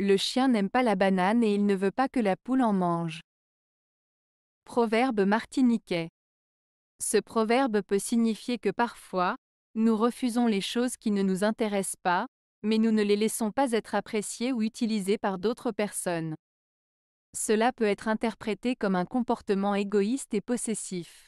Le chien n'aime pas la banane et il ne veut pas que la poule en mange. Proverbe martiniquais. Ce proverbe peut signifier que parfois, nous refusons les choses qui ne nous intéressent pas, mais nous ne les laissons pas être appréciées ou utilisées par d'autres personnes. Cela peut être interprété comme un comportement égoïste et possessif.